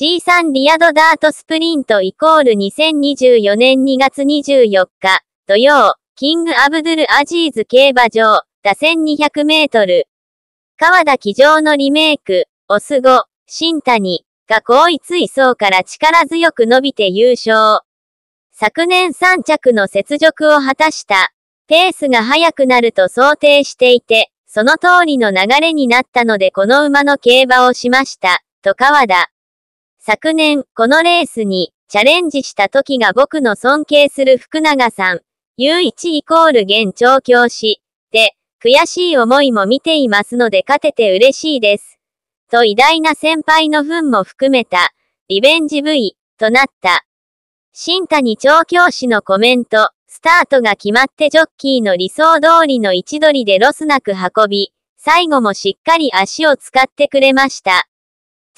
G3 リアドダートスプリントイコール2024年2月24日、土曜、キングアブドゥルアジーズ競馬場、打線200メートル。川田騎乗のリメイク、オスゴ、新谷、が後位層から力強く伸びて優勝。昨年3着の雪辱を果たした。ペースが速くなると想定していて、その通りの流れになったのでこの馬の競馬をしました、と川田。昨年、このレースに、チャレンジした時が僕の尊敬する福永さん、U1 イコール現調教師、で、悔しい思いも見ていますので勝てて嬉しいです。と偉大な先輩の分も含めた、リベンジ部位、となった。新谷調教師のコメント、スタートが決まってジョッキーの理想通りの位置取りでロスなく運び、最後もしっかり足を使ってくれました。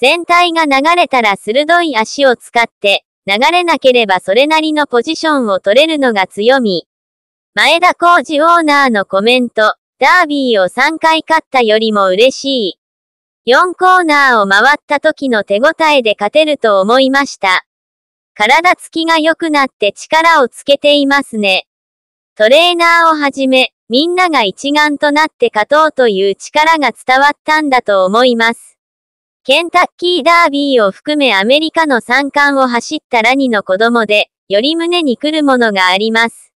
全体が流れたら鋭い足を使って、流れなければそれなりのポジションを取れるのが強み。前田浩二オーナーのコメント、ダービーを3回勝ったよりも嬉しい。4コーナーを回った時の手応えで勝てると思いました。体つきが良くなって力をつけていますね。トレーナーをはじめ、みんなが一丸となって勝とうという力が伝わったんだと思います。ケンタッキーダービーを含めアメリカの山間を走ったラニの子供で、より胸に来るものがあります。